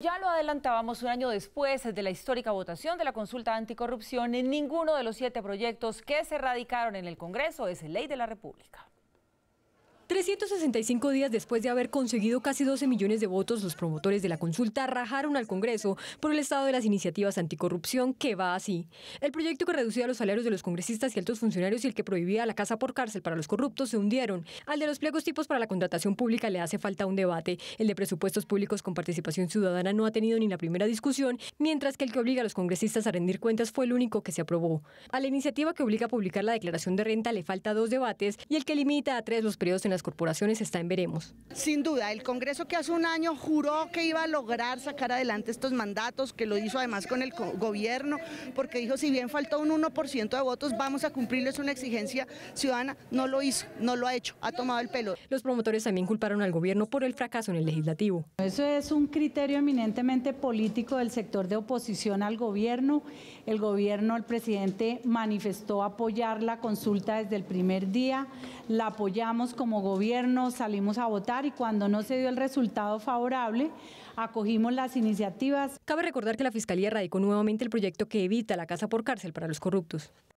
Ya lo adelantábamos un año después de la histórica votación de la consulta anticorrupción, en ninguno de los siete proyectos que se radicaron en el Congreso es ley de la República. 365 días después de haber conseguido casi 12 millones de votos, los promotores de la consulta rajaron al Congreso por el estado de las iniciativas anticorrupción que va así. El proyecto que reducía los salarios de los congresistas y altos funcionarios y el que prohibía la casa por cárcel para los corruptos se hundieron. Al de los pliegos tipos para la contratación pública le hace falta un debate. El de presupuestos públicos con participación ciudadana no ha tenido ni la primera discusión, mientras que el que obliga a los congresistas a rendir cuentas fue el único que se aprobó. A la iniciativa que obliga a publicar la declaración de renta le falta dos debates y el que limita a tres los periodos en las corporaciones está en veremos. Sin duda, el Congreso que hace un año juró que iba a lograr sacar adelante estos mandatos, que lo hizo además con el gobierno, porque dijo si bien faltó un 1% de votos, vamos a cumplirles una exigencia ciudadana, no lo hizo, no lo ha hecho, ha tomado el pelo. Los promotores también culparon al gobierno por el fracaso en el legislativo. Eso es un criterio eminentemente político del sector de oposición al gobierno. El gobierno, el presidente manifestó apoyar la consulta desde el primer día, la apoyamos como gobierno gobierno, salimos a votar y cuando no se dio el resultado favorable, acogimos las iniciativas. Cabe recordar que la Fiscalía radicó nuevamente el proyecto que evita la casa por cárcel para los corruptos.